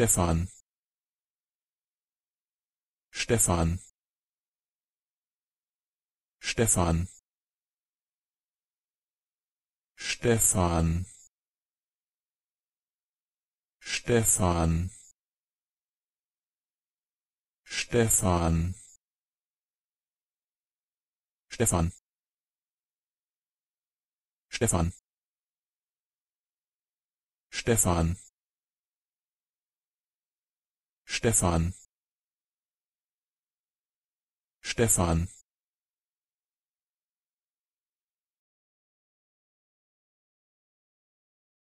Stefan Stefan Stefan Stefan Stefan Stefan Stefan Stefan Stefan Stefan Stefan